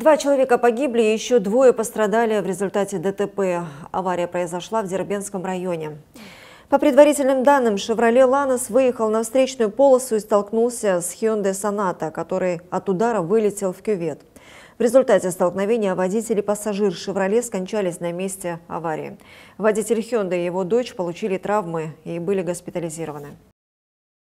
Два человека погибли, еще двое пострадали в результате ДТП. Авария произошла в Дербенском районе. По предварительным данным, «Шевроле Ланос» выехал на встречную полосу и столкнулся с «Хёнде Соната», который от удара вылетел в кювет. В результате столкновения водитель и пассажир «Шевроле» скончались на месте аварии. Водитель «Хёнде» и его дочь получили травмы и были госпитализированы.